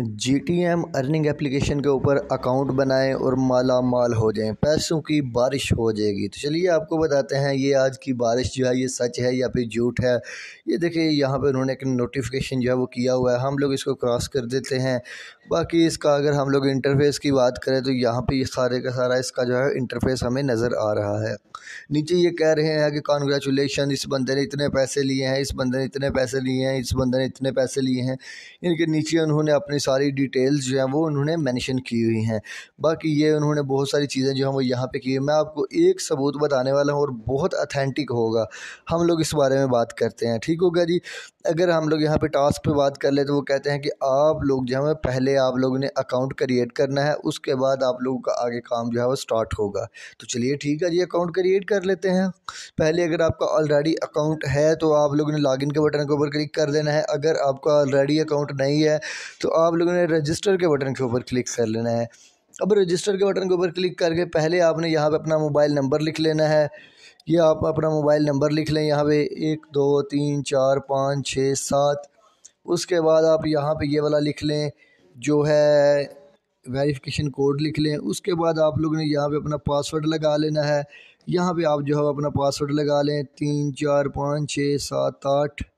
जी T M earning application के ऊपर account बनाएं और माला माल हो जाएं पैसों की बारिश हो जाएगी तो चलिए आपको बताते हैं ये आज की बारिश जो है ये सच है या फिर झूठ है ये देखिए यहाँ पे उन्होंने एक नोटिफिकेशन जो है वो किया हुआ है हम लोग इसको क्रॉस कर देते हैं बाकी इसका अगर हम लोग इंटरफेस की बात करें तो यहाँ पर ये सारे का सारा इसका जो है इंटरफेस हमें नज़र आ रहा है नीचे ये कह रहे हैं कि कॉन्ग्रेचुलेशन इस बंदे ने इतने पैसे लिए हैं इस बंदे ने इतने पैसे लिए हैं इस बंदे ने इतने पैसे लिए हैं इनके नीचे उन्होंने अपनी सारी डिटेल्स जो हैं वो उन्होंने मेंशन की हुई हैं बाकी ये उन्होंने बहुत सारी चीज़ें जो हैं वो यहाँ पे की मैं आपको एक सबूत बताने वाला हूँ और बहुत अथेंटिक होगा हम लोग इस बारे में बात करते हैं ठीक होगा जी अगर हम लोग यहाँ पे टास्क पर बात कर ले तो वो कहते हैं कि आप लोग जो है पहले आप लोगों ने अकाउंट क्रिएट करना है उसके बाद आप लोगों का आगे काम जो है वो स्टार्ट होगा तो चलिए ठीक है जी अकाउंट क्रिएट कर लेते हैं पहले अगर आपका ऑलरेडी अकाउंट है तो आप लोगों ने लॉगिन के बटन के ऊपर क्लिक कर देना है अगर आपका ऑलरेडी अकाउंट नहीं है तो आप आप लोगों ने रजिस्टर के बटन के ऊपर क्लिक कर लेना है अब रजिस्टर के बटन के ऊपर क्लिक करके पहले आपने यहाँ पे अपना मोबाइल नंबर लिख लेना है ये आप अपना मोबाइल नंबर लिख लें यहाँ पे एक दो तीन चार पाँच छः सात उसके बाद आप यहाँ पे ये वाला लिख लें जो है वेरिफिकेशन कोड लिख लें उसके बाद आप लोग ने यहाँ पे अपना पासवर्ड लगा लेना है यहाँ पे आप जो है अपना पासवर्ड लगा लें तीन चार पाँच छः सात आठ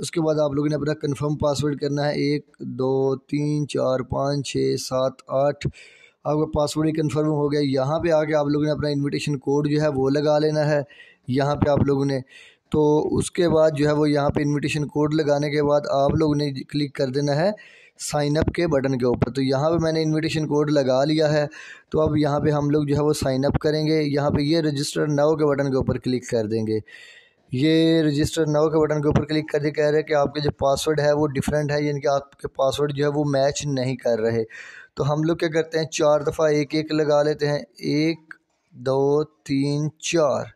उसके बाद आप लोगों ने अपना कन्फर्म पासवर्ड करना है एक दो तीन चार पाँच छः सात आठ आपका पासवर्ड ही कन्फर्म हो गया यहाँ पे आके आप लोगों ने अपना इनविटेशन कोड जो है वो लगा लेना है यहाँ पे आप लोगों ने तो उसके बाद जो है वो यहाँ पे इनविटेशन कोड लगाने के बाद आप लोगों ने क्लिक कर देना है साइन अप के बटन के ऊपर तो यहाँ पे मैंने इनविटेशन कोड लगा लिया है तो अब यहाँ पर हम लोग जो है वो साइनअप करेंगे यहाँ पर ये रजिस्टर नाव के बटन के ऊपर क्लिक कर देंगे ये रजिस्टर नाउ के बटन के ऊपर क्लिक करके कह रहे हैं कि आपके जो पासवर्ड है वो डिफरेंट है यानी कि आपके पासवर्ड जो है वो मैच नहीं कर रहे तो हम लोग क्या करते हैं चार दफ़ा एक एक लगा लेते हैं एक दो तीन चार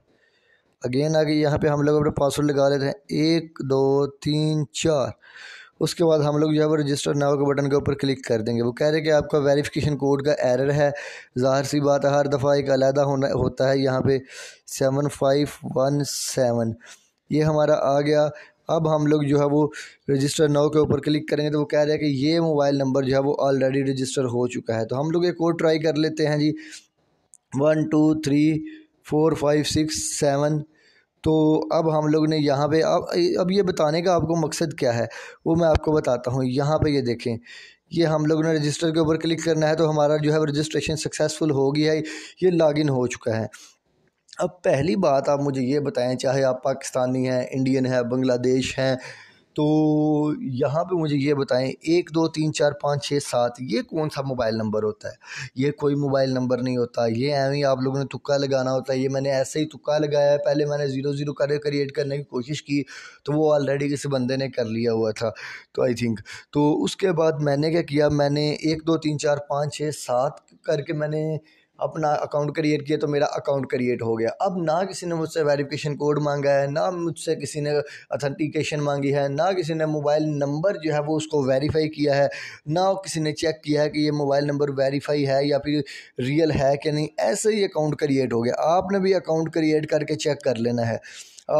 अगेन आगे यहाँ पे हम लोग अपना पासवर्ड लगा लेते हैं एक दो तीन चार उसके बाद हम लोग जो है वो रजिस्टर नाव के बटन के ऊपर क्लिक कर देंगे वो कह रहे हैं कि आपका वेरिफिकेशन कोड का एरर है ज़ाहिर सी बात है हर दफ़ा एक अलहदा होना होता है यहाँ पे सेवन फाइव वन सेवन ये हमारा आ गया अब हम लोग जो है वो रजिस्टर नाव के ऊपर क्लिक करेंगे तो वो कह रहे हैं कि ये मोबाइल नंबर जो है वो ऑलरेडी रजिस्टर हो चुका है तो हम लोग एक और ट्राई कर लेते हैं जी one two three four five six seven तो अब हम लोग ने यहाँ पे अब अब ये बताने का आपको मकसद क्या है वो मैं आपको बताता हूँ यहाँ पे ये देखें ये हम लोगों ने रजिस्टर के ऊपर क्लिक करना है तो हमारा जो है रजिस्ट्रेशन सक्सेसफुल हो गया है ये लॉगिन हो चुका है अब पहली बात आप मुझे ये बताएं चाहे आप पाकिस्तानी हैं इंडियन हैं बांग्लादेश हैं तो यहाँ पे मुझे ये बताएं एक दो तीन चार पाँच छः सात ये कौन सा मोबाइल नंबर होता है ये कोई मोबाइल नंबर नहीं होता ये एवं आप लोगों ने तुक्का लगाना होता है ये मैंने ऐसे ही तुक्का लगाया है पहले मैंने ज़ीरो ज़ीरो कर क्रिएट करने की कोशिश की तो वो ऑलरेडी किसी बंदे ने कर लिया हुआ था तो आई थिंक तो उसके बाद मैंने क्या किया मैंने एक दो तीन चार पाँच छः सात करके मैंने अपना अकाउंट क्रिएट किया तो मेरा अकाउंट क्रिएट हो गया अब ना किसी ने मुझसे वेरिफिकेशन कोड मांगा है ना मुझसे किसी ने अथेंटिकेशन मांगी है ना किसी ने मोबाइल नंबर जो है वो उसको वेरीफाई किया है ना किसी ने चेक किया है कि ये मोबाइल नंबर वेरीफाई है या फिर रियल है कि नहीं ऐसे ही अकाउंट क्रिएट हो गया आपने भी अकाउंट क्रिएट करके चेक कर लेना है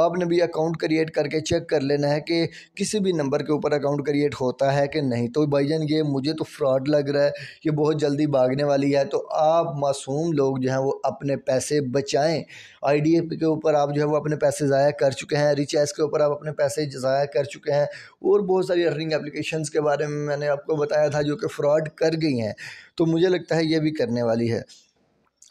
आपने भी अकाउंट क्रिएट करके चेक कर लेना है कि किसी भी नंबर के ऊपर अकाउंट क्रिएट होता है कि नहीं तो भाईजान ये मुझे तो फ्रॉड लग रहा है ये बहुत जल्दी भागने वाली है तो आप मासूम लोग जो हैं वो अपने पैसे बचाएं आई डी एफ के ऊपर आप जो है वो अपने पैसे ज़ाया कर चुके हैं रिच एस के ऊपर आप अपने पैसे ज़ाया कर चुके हैं और बहुत सारी अर्निंग एप्लीकेशन के बारे में मैंने आपको बताया था जो कि फ़्रॉड कर गई हैं तो मुझे लगता है ये भी करने वाली है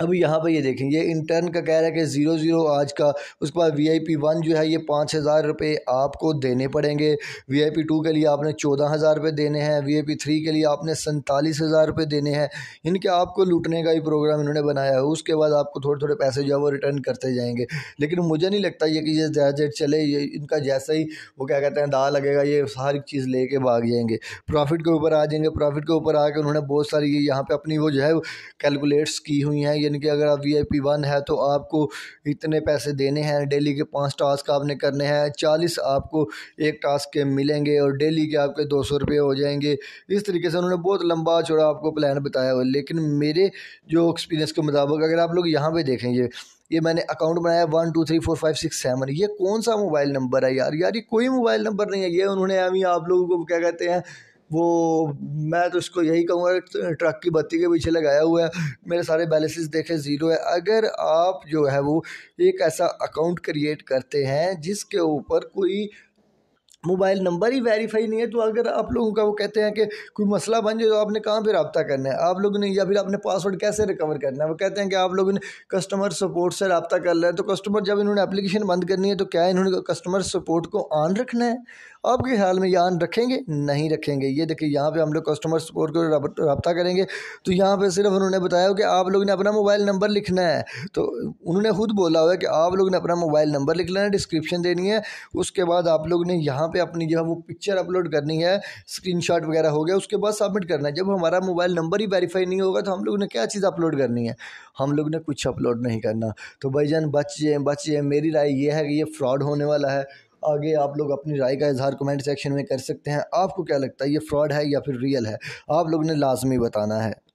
अब यहाँ पे ये देखें ये इंटर्न का कह रहा है कि ज़ीरो ज़ीरो आज का उसके बाद वी आई पी वन जो है ये पाँच हज़ार रुपये आपको देने पड़ेंगे वी आई पी टू के लिए आपने चौदह हज़ार रुपये देने हैं वी आई पी थ्री के लिए आपने सैंतालीस हज़ार रुपये देने हैं इनके आपको लूटने का ही प्रोग्राम इन्होंने बनाया है उसके बाद आपको थोड़े थोड़े पैसे जो है वो रिटर्न करते जाएंगे लेकिन मुझे नहीं लगता ये कि ये जैजेट चले ये इनका जैसा ही वो क्या कहते हैं दा लगेगा ये हर चीज़ ले भाग जाएंगे प्रॉफिट के ऊपर आ जाएंगे प्रॉफिट के ऊपर आके उन्होंने बहुत सारी यहाँ पर अपनी वो जो है कैलकुलेट्स की हुई हैं ये दिन के अगर आप वी वन है तो आपको इतने पैसे देने हैं डेली के पांच टास्क आपने करने हैं चालीस आपको एक टास्क के मिलेंगे और डेली के आपके दो सौ रुपये हो जाएंगे इस तरीके से उन्होंने बहुत लंबा चौड़ा आपको प्लान बताया हुआ लेकिन मेरे जो एक्सपीरियंस के मुताबिक अगर आप लोग यहाँ पर देखेंगे ये मैंने अकाउंट बनाया one two three four five six seven ये कौन सा मोबाइल नंबर है यार यार ये कोई मोबाइल नंबर नहीं है ये उन्होंने अभी आप लोगों को क्या कहते हैं वो मैं तो उसको यही कहूँगा ट्रक की बत्ती के पीछे लगाया हुआ है मेरे सारे बैलेंसेस देखे ज़ीरो है अगर आप जो है वो एक ऐसा अकाउंट क्रिएट करते हैं जिसके ऊपर कोई मोबाइल नंबर ही वेरीफाई नहीं है तो अगर आप लोगों का वो कहते हैं कि कोई मसला बन जाए तो आपने कहाँ पे रबता करना है आप लोगों ने या फिर आपने पासवर्ड कैसे रिकवर करना है वो कहते हैं कि आप लोगों ने कस्टमर सपोर्ट से रबता कर लें तो कस्टमर जब इन्होंने एप्लीकेशन बंद करनी है तो क्या इन्होंने कस्टमर सपोर्ट को ऑन रखना है आपके ख्याल में ये रखेंगे नहीं रखेंगे ये देखिए यहाँ पर हम लोग कस्टमर सपोर्ट को रबता करेंगे तो यहाँ पर सिर्फ उन्होंने बताया कि आप लोगों ने अपना मोबाइल नंबर लिखना है तो उन्होंने खुद बोला हुआ है कि आप लोग ने अपना मोबाइल नंबर लिख लेना है डिस्क्रिप्शन देनी है उसके बाद आप लोग ने यहाँ पे अपनी जो है वो पिक्चर अपलोड करनी है स्क्रीनशॉट वगैरह हो गया उसके बाद सबमिट करना है जब हमारा मोबाइल नंबर ही वेरीफाई नहीं होगा तो हम लोग ने क्या चीज़ अपलोड करनी है हम लोग ने कुछ अपलोड नहीं करना तो भाई जान बच जाए बच जाए मेरी राय यह है कि ये फ्रॉड होने वाला है आगे आप लोग अपनी राय का इजहार कमेंट सेक्शन में कर सकते हैं आपको क्या लगता है ये फ्रॉड है या फिर रियल है आप लोग ने लाजमी बताना है